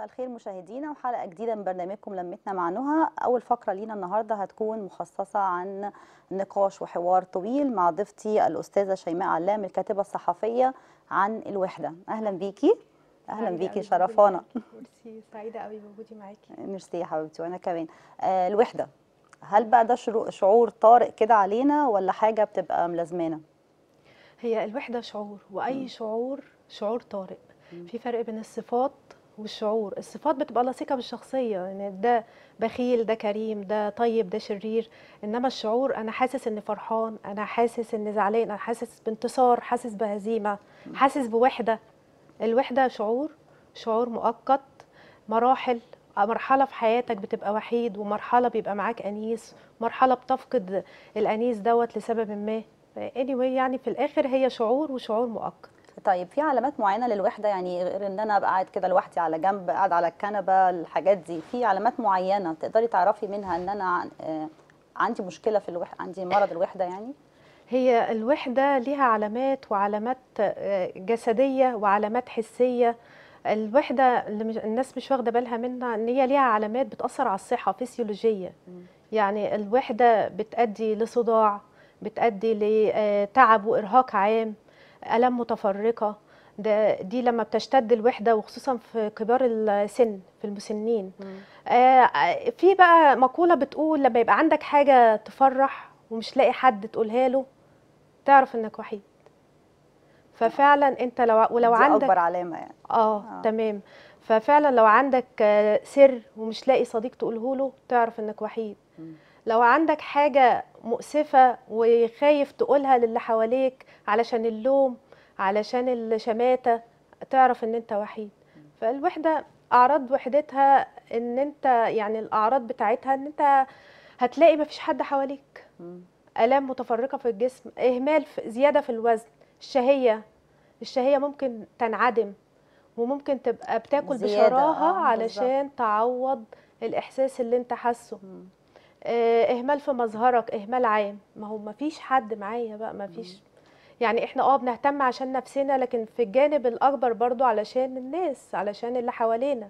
مساء الخير مشاهدينا وحلقه جديده من برنامجكم لمتنا مع نهى اول فقره لينا النهارده هتكون مخصصه عن نقاش وحوار طويل مع ضيفتي الاستاذه شيماء علام الكاتبه الصحفيه عن الوحده اهلا بيكي اهلا بيكي شرفانا ميرسي سعيده قوي بوجودي معاكي ميرسي يا حبيبتي وانا كمان آه الوحده هل بقى ده شعور طارئ كده علينا ولا حاجه بتبقى ملازمانا هي الوحده شعور واي م. شعور شعور طارئ في فرق بين الصفات والشعور الصفات بتبقى لاصقه بالشخصيه يعني ده بخيل ده كريم ده طيب ده شرير انما الشعور انا حاسس اني فرحان انا حاسس اني زعلان انا حاسس بانتصار حاسس بهزيمه حاسس بوحده الوحده شعور شعور مؤقت مراحل مرحله في حياتك بتبقى وحيد ومرحله بيبقى معاك انيس مرحله بتفقد الانيس دوت لسبب ما anyway يعني في الاخر هي شعور وشعور مؤقت طيب في علامات معينه للوحده يعني غير ان انا ابقى قاعد كده لوحدي على جنب قاعد على الكنبه الحاجات دي في علامات معينه تقدري تعرفي منها ان انا آه، عندي مشكله في الوحده عندي مرض الوحده يعني هي الوحده ليها علامات وعلامات آه، جسديه وعلامات حسيه الوحده اللي الناس مش واخده بالها منها ان هي ليها علامات بتاثر على الصحه فيسيولوجيه يعني الوحده بتؤدي لصداع بتؤدي لتعب آه، وارهاق عام الام متفرقه ده دي لما بتشتد الوحده وخصوصا في كبار السن في المسنين آه،, آه في بقى مقوله بتقول لما يبقى عندك حاجه تفرح ومش لاقي حد تقولها له تعرف انك وحيد ففعلا انت لو ولو دي عندك اكبر علامه يعني آه, اه تمام ففعلا لو عندك آه، سر ومش لاقي صديق تقوله له تعرف انك وحيد م. لو عندك حاجه مؤسفة وخايف تقولها للي حواليك علشان اللوم علشان الشماتة تعرف ان انت وحيد فالوحدة اعراض وحدتها ان انت يعني الاعراض بتاعتها ان انت هتلاقي مفيش حد حواليك الام متفرقه في الجسم اهمال في زياده في الوزن الشهيه الشهيه ممكن تنعدم وممكن تبقى بتاكل بشراهه آه، علشان تعوض الاحساس اللي انت حاسه آه، اهمال في مظهرك اهمال عام ما هو ما فيش حد معايا بقى ما فيش يعني احنا اه بنهتم عشان نفسنا لكن في الجانب الاكبر برضو علشان الناس علشان اللي حوالينا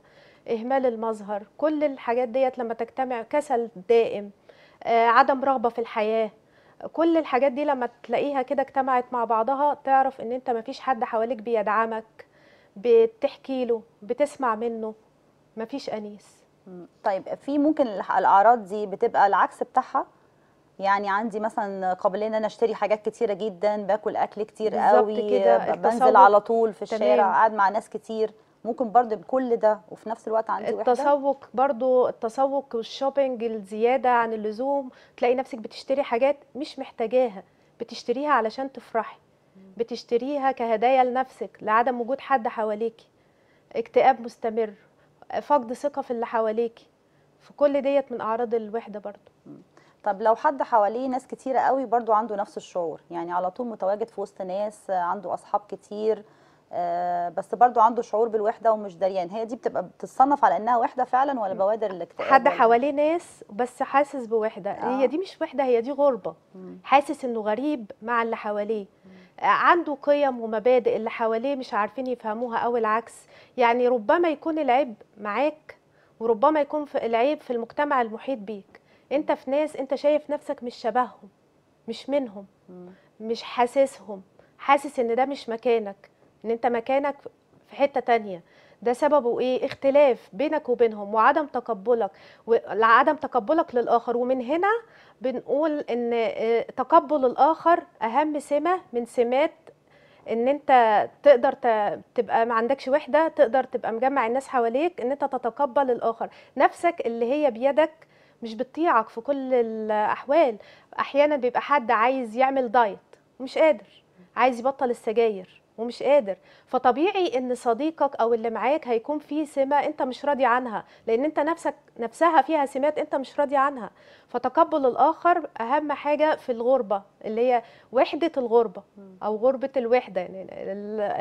اهمال المظهر كل الحاجات ديت لما تجتمع كسل دائم آه عدم رغبه في الحياه كل الحاجات دي لما تلاقيها كده اجتمعت مع بعضها تعرف ان انت مفيش حد حواليك بيدعمك بتحكي له بتسمع منه مفيش انيس طيب في ممكن الاعراض دي بتبقى العكس بتاعها يعني عندي مثلا قابليه ان انا اشتري حاجات كتيره جدا باكل اكل كتير قوي كده بنزل على طول في الشارع قاعد مع ناس كتير ممكن برضه بكل ده وفي نفس الوقت عندي التسوق وحدة. برضو التسوق والشوبينج الزياده عن اللزوم تلاقي نفسك بتشتري حاجات مش محتاجاها بتشتريها علشان تفرحي بتشتريها كهدايا لنفسك لعدم وجود حد حواليكي اكتئاب مستمر فقد ثقه في اللي حواليكي فكل ديت من اعراض الوحده برضو طب لو حد حواليه ناس كتيرة قوي برضو عنده نفس الشعور يعني على طول متواجد في وسط ناس عنده أصحاب كتير آه، بس برضو عنده شعور بالوحدة ومش داريان هي دي بتبقى بتتصنف على إنها وحدة فعلا ولا بوادر الاكتئاب حد حواليه ناس بس حاسس بوحدة آه. هي دي مش وحدة هي دي غربة مم. حاسس إنه غريب مع اللي حواليه مم. عنده قيم ومبادئ اللي حواليه مش عارفين يفهموها او العكس يعني ربما يكون العيب معاك وربما يكون في العيب في المجتمع المحيط بيك انت في ناس انت شايف نفسك مش شبههم مش منهم مش حاسسهم حاسس ان ده مش مكانك ان انت مكانك في حتة تانية ده سببه ايه اختلاف بينك وبينهم وعدم تقبلك وعدم تقبلك للاخر ومن هنا بنقول ان آه، تقبل الاخر اهم سمه من سمات ان انت تقدر تبقى ما عندكش وحده تقدر تبقى مجمع الناس حواليك ان انت تتقبل الاخر نفسك اللي هي بيدك مش بتطيعك في كل الاحوال احيانا بيبقى حد عايز يعمل دايت ومش قادر عايز يبطل السجاير ومش قادر فطبيعي ان صديقك او اللي معاك هيكون فيه سمه انت مش راضي عنها لان انت نفسك نفسها فيها سمات انت مش راضي عنها فتقبل الاخر اهم حاجه في الغربه اللي هي وحده الغربه او غربه الوحده يعني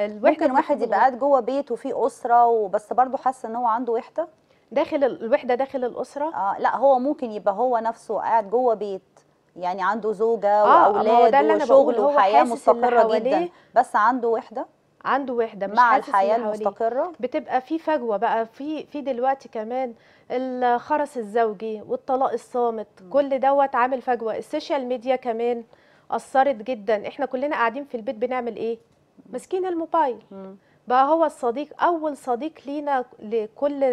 الوحده ممكن واحد يبقى قاعد جوه بيت وفيه اسره وبس برضه حاسس ان هو عنده وحده داخل الوحده داخل الاسره اه لا هو ممكن يبقى هو نفسه قاعد جوه بيت يعني عنده زوجه آه واولاد وشغل وحياه مستقره جدا بس عنده وحده عنده وحده مش مع الحياه المستقره بتبقى في فجوه بقى في في دلوقتي كمان الخرس الزوجي والطلاق الصامت م. كل دوت عامل فجوه السوشيال ميديا كمان اثرت جدا احنا كلنا قاعدين في البيت بنعمل ايه ماسكين الموبايل م. بقى هو الصديق اول صديق لينا لكل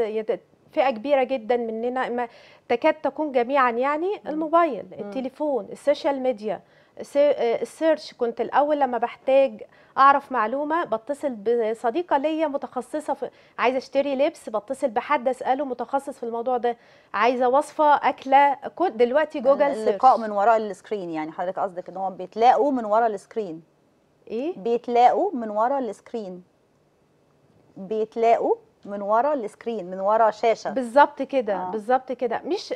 فئه كبيره جدا مننا ما تكاد تكون جميعا يعني الموبايل التليفون السوشيال ميديا السيرش كنت الاول لما بحتاج اعرف معلومه بتصل بصديقه ليا متخصصه في عايزه اشتري لبس بتصل بحد اساله متخصص في الموضوع ده عايزه وصفه اكله دلوقتي آه، جوجل اللقاء من وراء السكرين يعني حضرتك قصدك ان هم بيتلاقوا من وراء السكرين ايه بيتلاقوا من وراء السكرين بيتلاقوا من ورا السكرين من ورا شاشه بالظبط كده آه. بالظبط كده مش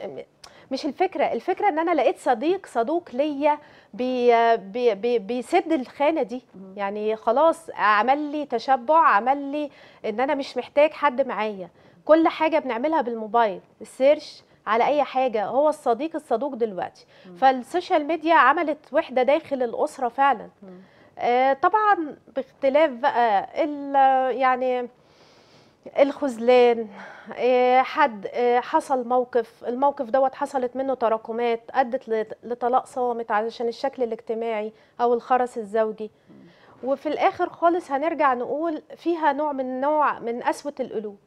مش الفكره الفكره ان انا لقيت صديق صدوق ليا بي بي بي بيسد الخانه دي مم. يعني خلاص عمل لي تشبع عمل لي ان انا مش محتاج حد معايا كل حاجه بنعملها بالموبايل السيرش على اي حاجه هو الصديق الصدوق دلوقتي مم. فالسوشيال ميديا عملت وحده داخل الاسره فعلا مم. آه طبعا باختلاف بقى يعني الخذلان آه، حد آه، حصل موقف الموقف دوت حصلت منه تراكمات ادت لطلاق صامت علشان الشكل الاجتماعي او الخرس الزوجي وفي الاخر خالص هنرجع نقول فيها نوع من نوع من قسوه القلوب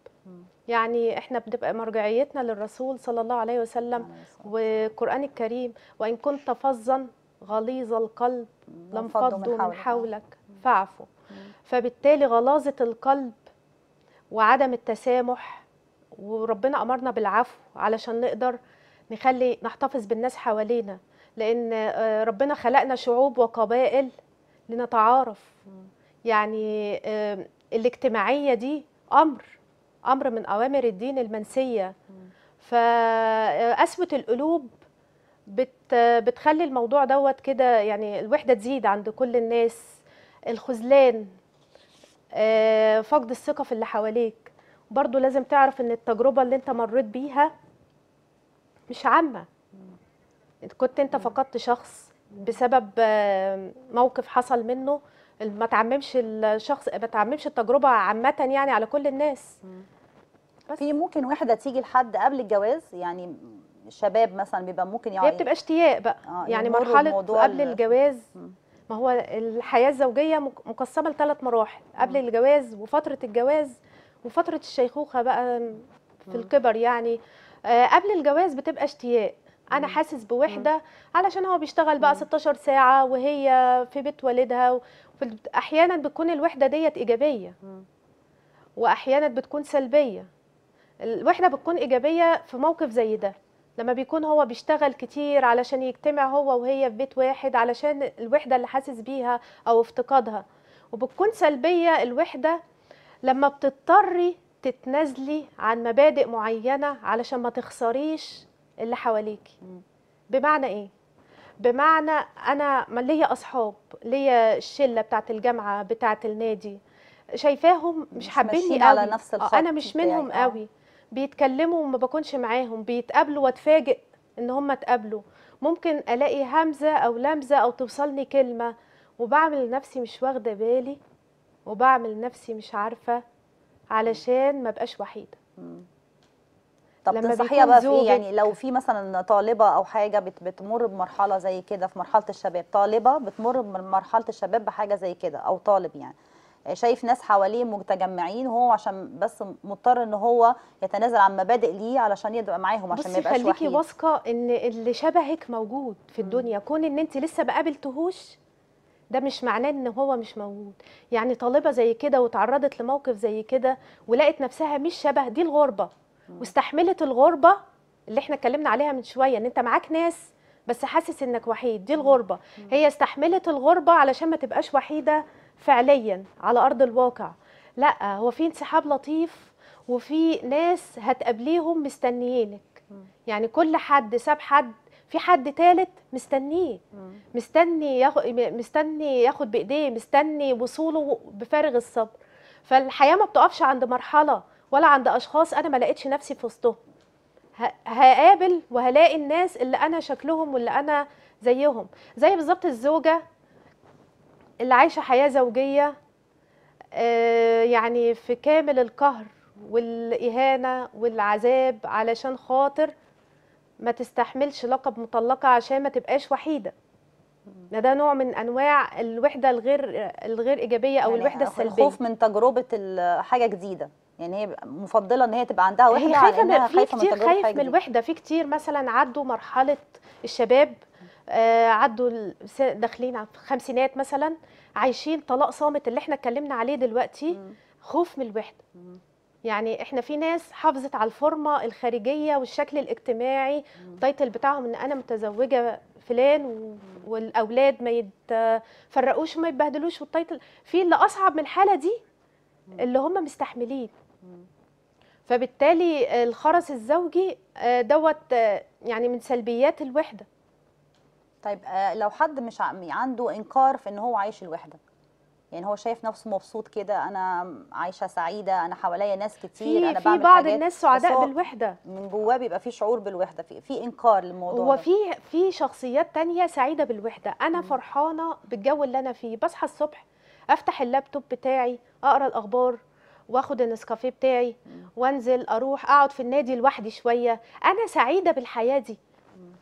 يعني احنا بنبقى مرجعيتنا للرسول صلى الله عليه وسلم والقران الكريم وان كنت فظا غليظ القلب لانفضوا من حولك فاعفو فبالتالي غلاظه القلب وعدم التسامح وربنا امرنا بالعفو علشان نقدر نخلي نحتفظ بالناس حوالينا لان آه، ربنا خلقنا شعوب وقبائل لنتعارف يعني الاجتماعيه دي امر امر من اوامر الدين المنسيه فقسوه آه، القلوب بت بتخلي الموضوع دوت كده يعني الوحده تزيد عند كل الناس الخذلان آه، فقد الثقه في اللي حواليك برضو لازم تعرف ان التجربه اللي انت مريت بيها مش عامه كنت انت فقدت شخص بسبب آه، موقف حصل منه ما تعممش الشخص ما تعممش التجربه عامه يعني على كل الناس بس في ممكن واحدة تيجي لحد قبل الجواز يعني شباب مثلا بيبقى ممكن يعني هي بتبقى اشتياق بقى آه يعني مرحله قبل الجواز م. ما هو الحياه الزوجيه مقسمه لثلاث مراحل قبل الجواز وفتره الجواز وفتره الشيخوخه بقى في الكبر يعني آه، قبل الجواز بتبقى اشتياق انا حاسس بوحده علشان هو بيشتغل بقى 16 ساعه وهي في بيت والدها احيانا بتكون الوحده ديت ايجابيه واحيانا بتكون سلبيه الوحده بتكون ايجابيه في موقف زي ده لما بيكون هو بيشتغل كتير علشان يجتمع هو وهي في بيت واحد علشان الوحده اللي حاسس بيها او افتقادها وبتكون سلبيه الوحده لما بتضطري تتنازلي عن مبادئ معينه علشان ما تخسريش اللي حواليكي بمعنى ايه بمعنى انا ليا اصحاب ليا الشله بتاعه الجامعه بتاعه النادي شايفاهم مش, مش حابيني قوي على نفس آه، الخط انا مش منهم آه. قوي بيتكلموا وما بكونش معاهم بيتقابلوا واتفاجئ ان هم اتقابلوا ممكن الاقي همزه او لمزه او توصلني كلمه وبعمل نفسي مش واخده بالي وبعمل نفسي مش عارفه علشان ما بقاش وحيده طب تنصحيها بقى في ايه يعني لو في مثلا طالبه او حاجه بت بتمر بمرحله زي كده في مرحله الشباب طالبه بتمر بمرحله الشباب بحاجه زي كده او طالب يعني شايف ناس حواليه متجمعين وهو عشان بس مضطر ان هو يتنازل عن مبادئ ليه علشان يبقى معاهم عشان ما يبقاش وحيد خليكي واثقه ان اللي شبهك موجود في الدنيا كون ان انت لسه ما قابلتهوش ده مش معناه ان هو مش موجود يعني طالبه زي كده وتعرضت لموقف زي كده ولقت نفسها مش شبه دي الغربه واستحملت الغربه اللي احنا اتكلمنا عليها من شويه ان انت معاك ناس بس حاسس انك وحيد دي الغربه هي استحملت الغربه علشان ما تبقاش وحيده فعليا على أرض الواقع لا هو في انسحاب لطيف وفي ناس هتقابليهم مستنيينك يعني كل حد ساب حد في حد تالت مستنيه مستني ياخد مستني ياخد بايديه مستني وصوله بفارغ الصبر فالحياه ما بتقفش عند مرحله ولا عند اشخاص انا ما لقيتش نفسي في وسطهم هقابل وهلاقي الناس اللي انا شكلهم واللي انا زيهم زي بالظبط الزوجه اللي عايشه حياه زوجيه آه، يعني في كامل القهر والاهانه والعذاب علشان خاطر ما تستحملش لقب مطلقه عشان ما تبقاش وحيده ده نوع من انواع الوحده الغير الغير ايجابيه او يعني الوحده السلبيه الخوف من تجربه حاجه جديده يعني هي مفضله ان هي تبقى عندها وحده هي خايفه من خايفه من, من الوحده في كتير مثلا عدوا مرحله الشباب آه، عدوا داخلين على الخمسينات مثلا عايشين طلاق صامت اللي احنا اتكلمنا عليه دلوقتي خوف من الوحده يعني احنا في ناس حافظت على الفورمه الخارجيه والشكل الاجتماعي التايتل بتاعهم ان انا متزوجه فلان والاولاد ما يتفرقوش وما يتبهدلوش والتايتل في اللي اصعب من الحاله دي اللي هم مستحملين فبالتالي الخرس الزوجي آه، دوت آه، يعني من سلبيات الوحده طيب آه، لو حد مش عنده انكار في ان هو عايش الوحده يعني هو شايف نفسه مبسوط كده انا عايشه سعيده انا حواليا ناس كتير انا بعمل في بعض حاجات الناس سعداء بالوحده من جواه بيبقى في شعور بالوحده في في انكار للموضوع هو في في شخصيات تانية سعيده بالوحده انا م. فرحانه بالجو اللي انا فيه بصحى الصبح افتح اللابتوب بتاعي اقرا الاخبار واخد النسكافيه بتاعي وانزل اروح اقعد في النادي لوحدي شويه انا سعيده بالحياه دي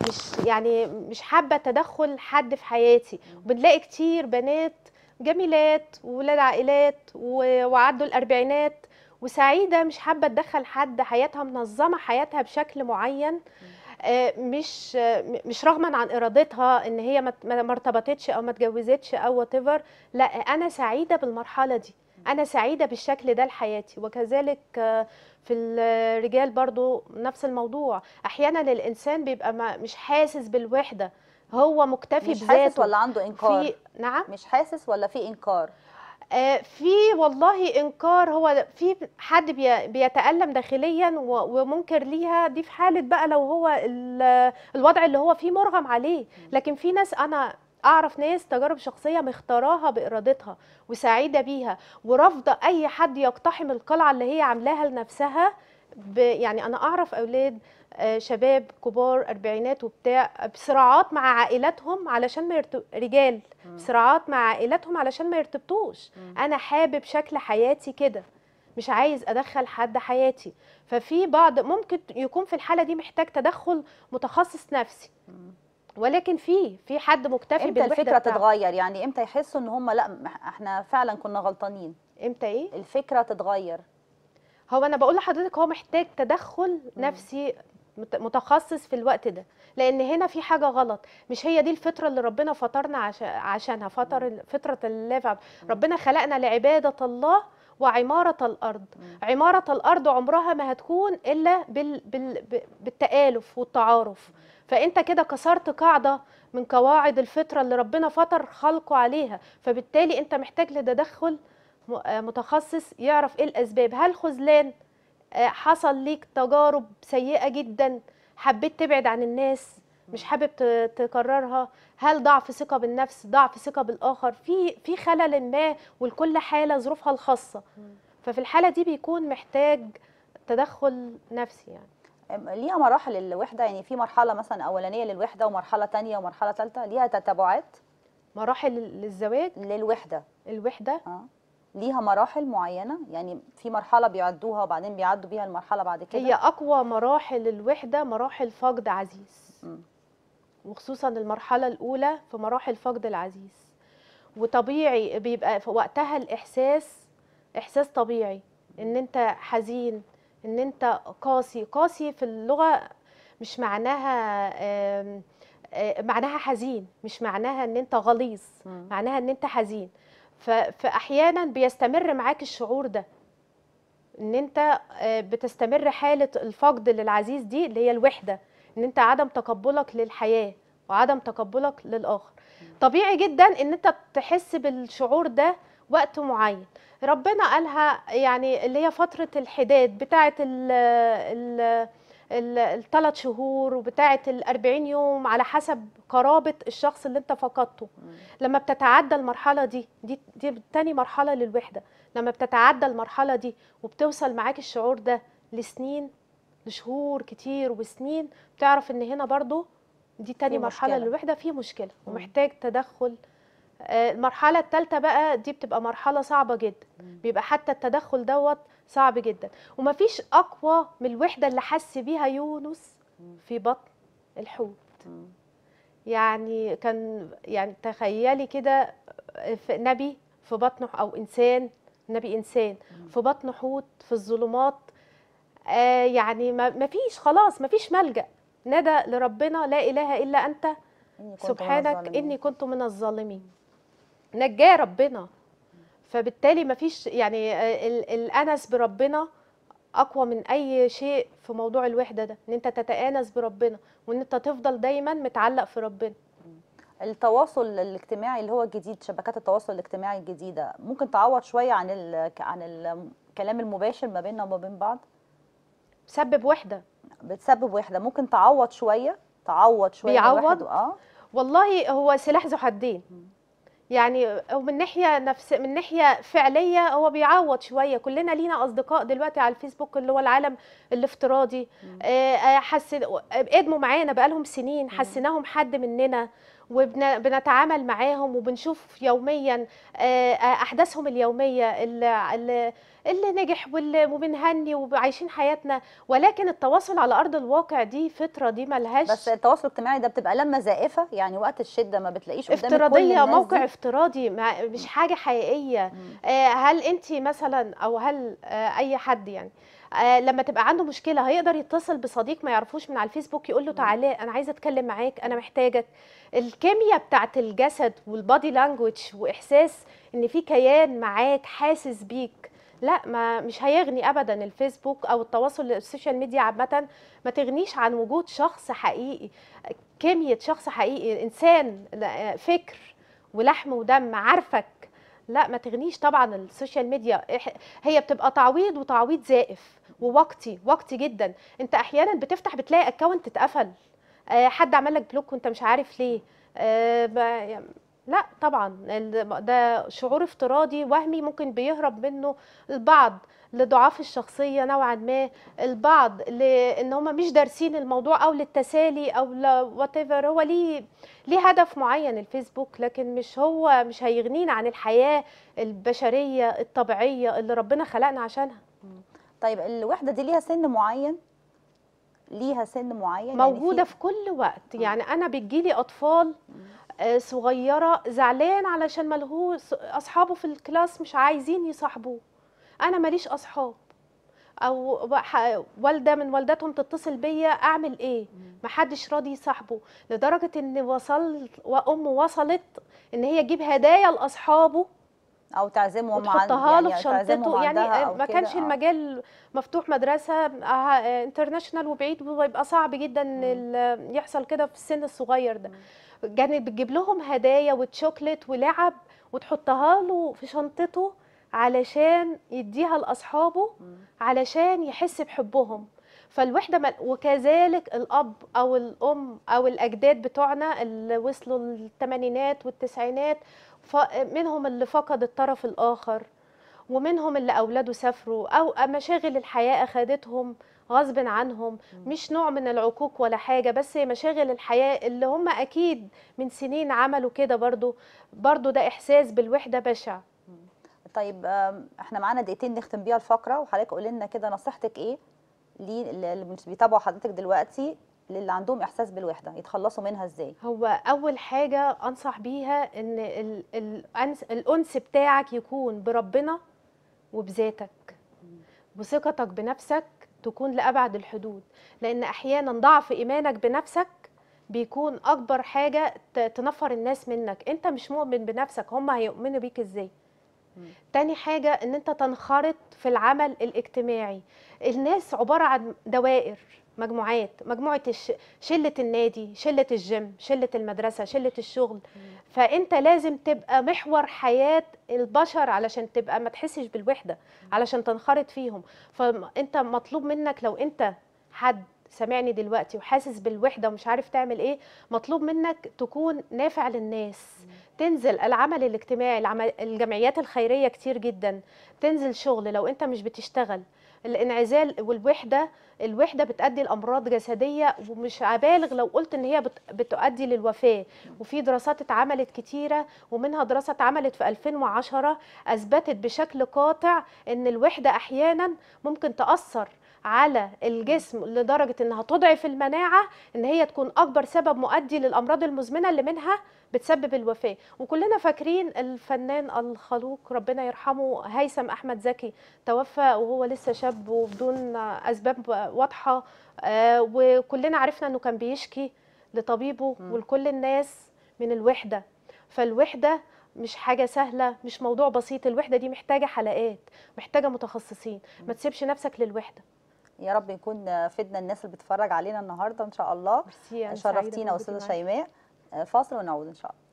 مش يعني مش حابه تدخل حد في حياتي وبنلاقي كتير بنات جميلات وولاد عائلات وعدوا الاربعينات وسعيده مش حابه تدخل حد حياتها منظمه حياتها بشكل معين آه، مش مش رغما عن ارادتها ان هي ما ارتبطتش او ما اتجوزتش او وات لا انا سعيده بالمرحله دي انا سعيده بالشكل ده لحياتي وكذلك آه، في الرجال برضو نفس الموضوع احيانا الانسان بيبقى مش حاسس بالوحده هو مكتفي بذاته مش حاسس ولا عنده انكار في... نعم مش حاسس ولا في انكار آه، في والله انكار هو في حد بيتالم داخليا ومنكر ليها دي في حاله بقى لو هو الوضع اللي هو فيه مرغم عليه لكن في ناس انا اعرف ناس تجارب شخصيه مختاراها بارادتها وسعيده بيها ورافضه اي حد يقتحم القلعه اللي هي عاملاها لنفسها يعني انا اعرف اولاد آه، شباب كبار اربعينات وبتاع بصراعات مع عائلاتهم علشان ما يرتب... رجال بصراعات مع عائلاتهم علشان ما يرتبطوش انا حابب شكل حياتي كده مش عايز ادخل حد حياتي ففي بعض ممكن يكون في الحاله دي محتاج تدخل متخصص نفسي ولكن في في حد مكتفي امتى الفكره تتغير يعني امتى يحسوا ان هم لا احنا فعلا كنا غلطانين امتى ايه الفكره تتغير هو انا بقول لحضرتك هو محتاج تدخل مم. نفسي متخصص في الوقت ده لان هنا في حاجه غلط مش هي دي الفطره اللي ربنا فطرنا عشانها فطر فطره الله ربنا خلقنا لعباده الله وعمارة الأرض مم. عمارة الأرض عمرها ما هتكون إلا بال... بال... بالتآلف والتعارف مم. فانت كده كسرت قاعده من قواعد الفطره اللي ربنا فطر خلقه عليها فبالتالي انت محتاج لتدخل آه، متخصص يعرف ايه الاسباب هل خذلان آه، حصل ليك تجارب سيئه جدا حبيت تبعد عن الناس مش حابب تكررها هل ضعف ثقه بالنفس ضعف ثقه بالاخر في في خلل ما ولكل حاله ظروفها الخاصه ففي الحاله دي بيكون محتاج تدخل نفسي يعني ليها مراحل الوحده يعني في مرحله مثلا اولانيه للوحده ومرحله ثانيه ومرحله ثالثه ليها تتابعات مراحل للزواج للوحده الوحده اه ليها مراحل معينه يعني في مرحله بيعدوها وبعدين بيعدوا بيها المرحله بعد كده هي اقوى مراحل الوحده مراحل فقد عزيز م. وخصوصا المرحله الاولى في مراحل فقد العزيز وطبيعي بيبقى في وقتها الاحساس احساس طبيعي ان انت حزين ان انت قاسي قاسي في اللغه مش معناها معناها حزين مش معناها ان انت غليظ معناها ان انت حزين فاحيانا بيستمر معاك الشعور ده ان انت آه، بتستمر حاله الفقد للعزيز دي اللي هي الوحده ان انت عدم تقبلك للحياه وعدم تقبلك للاخر طبيعي جدا ان انت تحس بالشعور ده وقت معين ربنا قالها يعني اللي هي فترة الحداد بتاعة الثلاث شهور وبتاعة الأربعين يوم على حسب قرابة الشخص اللي انت فقدته لما بتتعدى المرحلة دي دي, دي تاني مرحلة للوحدة لما بتتعدى المرحلة دي وبتوصل معاك الشعور ده لسنين لشهور كتير وسنين بتعرف ان هنا برضو دي تاني مرحلة للوحدة في مشكلة ومحتاج تدخل آه، المرحله الثالثه بقى دي بتبقى مرحله صعبه جدا بيبقى حتى التدخل دوت صعب جدا ومفيش اقوى من الوحده اللي حس بيها يونس في بطن الحوت يعني كان يعني تخيلي كده آه، نبي في بطن او انسان نبي انسان في بطن حوت في الظلمات آه، يعني ما فيش خلاص ما فيش ملجا ندى لربنا لا اله الا انت سبحانك اني كنت من الظالمين نجاه ربنا فبالتالي مفيش يعني الانس بربنا اقوى من اي شيء في موضوع الوحده ده ان انت تتانس بربنا وان انت تفضل دايما متعلق في ربنا التواصل الاجتماعي اللي هو الجديد شبكات التواصل الاجتماعي الجديده ممكن تعوض شويه عن ال عن الكلام المباشر ما بيننا وما بين بعض بتسبب وحده بتسبب وحده ممكن تعوض شويه تعوض شويه بيعوض اه والله هو سلاح ذو حدين يعني ومن ناحيه نفس من ناحيه فعليه هو بيعوض شويه كلنا لينا اصدقاء دلوقتي على الفيسبوك اللي هو العالم الافتراضي آه، آه، حسن ادموا آه، معانا بقالهم سنين حسيناهم حد مننا وبنتعامل معاهم وبنشوف يوميا آه، احداثهم اليوميه اللي, اللي نجح وبنهني وعايشين حياتنا ولكن التواصل على ارض الواقع دي فتره دي ملهاش بس التواصل الاجتماعي ده بتبقى لمه زائفه يعني وقت الشده ما بتلاقيش قدامك افتراضيه موقع دي. افتراضي مش حاجه حقيقيه آه، هل انت مثلا او هل آه، اي حد يعني آه، لما تبقى عنده مشكله هيقدر يتصل بصديق ما يعرفوش من على الفيسبوك يقول له تعالى انا عايزه اتكلم معاك انا محتاجك الكيمياء بتاعت الجسد والبادي لانجوج واحساس ان في كيان معاك حاسس بيك لا ما مش هيغني ابدا الفيسبوك او التواصل السوشيال ميديا عامه ما تغنيش عن وجود شخص حقيقي كميه شخص حقيقي انسان فكر ولحم ودم عارفك لا ما تغنيش طبعا السوشيال ميديا هي بتبقى تعويض وتعويض زائف ووقتي وقتي جدا انت احيانا بتفتح بتلاقي اكونت اتقفل آه، حد عمل لك بلوك وانت مش عارف ليه آه، لا طبعا ده شعور افتراضي وهمي ممكن بيهرب منه البعض لضعاف الشخصية نوعا ما البعض لان هم مش دارسين الموضوع او للتسالي او whatever هو ليه ليه هدف معين الفيسبوك لكن مش هو مش هيغنينا عن الحياة البشرية الطبيعية اللي ربنا خلقنا عشانها طيب الوحده دي ليها سن معين ليها سن معين يعني موجوده يعني في كل وقت يعني انا بتجيلي اطفال آه، صغيره زعلان علشان ملهوش اصحابه في الكلاس مش عايزين يصاحبوه انا ماليش اصحاب او والده من والدتهم تتصل بيا اعمل ايه محدش راضي يصاحبه لدرجه ان وصل وام وصلت ان هي تجيب هدايا لاصحابه او تعزمهم وتحطها له في يعني شنطته يعني, يعني ما كانش آه. المجال مفتوح مدرسه انترناشونال آه، وبعيد ويبقى صعب جدا يحصل كده في السن الصغير ده كانت يعني بتجيب لهم هدايا وتشوكلت ولعب وتحطها له في شنطته علشان يديها لاصحابه علشان يحس بحبهم فالوحده مل... وكذلك الاب او الام او الاجداد بتوعنا اللي وصلوا الثمانينات والتسعينات منهم اللي فقد الطرف الآخر ومنهم اللي أولاده سافروا أو مشاغل الحياة أخذتهم غصب عنهم مش نوع من العقوق ولا حاجة بس مشاغل الحياة اللي هم أكيد من سنين عملوا كده برضو برضو ده إحساس بالوحدة بشع طيب احنا معانا دقيقتين نختم بيها الفقرة وحضرتك قولي لنا كده نصيحتك ايه اللي بيتابعوا حضرتك دلوقتي للي عندهم احساس بالوحده يتخلصوا منها ازاي هو اول حاجه انصح بيها ان الانس بتاعك يكون بربنا وبذاتك وثقتك بنفسك تكون لابعد الحدود لان احيانا ضعف ايمانك بنفسك بيكون اكبر حاجه تنفر الناس منك انت مش مؤمن بنفسك هم هيؤمنوا بيك ازاي تاني حاجة ان انت تنخرط في العمل الاجتماعي الناس عبارة عن دوائر مجموعات مجموعه شله النادي شله الجيم شله المدرسه شله الشغل فانت لازم تبقى محور حياه البشر علشان تبقى ما تحسش بالوحده علشان تنخرط فيهم فانت مطلوب منك لو انت حد سامعني دلوقتي وحاسس بالوحده ومش عارف تعمل ايه مطلوب منك تكون نافع للناس تنزل العمل الاجتماعي الجمعيات الخيريه كتير جدا تنزل شغل لو انت مش بتشتغل الانعزال والوحده الوحده بتؤدي لامراض جسديه ومش ابالغ لو قلت ان هي بتؤدي للوفاه وفي دراسات اتعملت كتيره ومنها دراسه اتعملت في 2010 اثبتت بشكل قاطع ان الوحده احيانا ممكن تاثر على الجسم لدرجه انها تضعف المناعه ان هي تكون اكبر سبب مؤدي للامراض المزمنه اللي منها بتسبب الوفاه وكلنا فاكرين الفنان الخلوق ربنا يرحمه هيثم احمد زكي توفى وهو لسه شاب وبدون اسباب واضحه آه، وكلنا عرفنا انه كان بيشكي لطبيبه ولكل الناس من الوحده فالوحده مش حاجة سهلة مش موضوع بسيط الوحدة دي محتاجة حلقات محتاجة متخصصين ما تسيبش نفسك للوحدة يا رب نكون فدنا الناس اللي بتتفرج علينا النهارده ان شاء الله شرفتينا استاذه شيماء فاصل ونعود ان شاء الله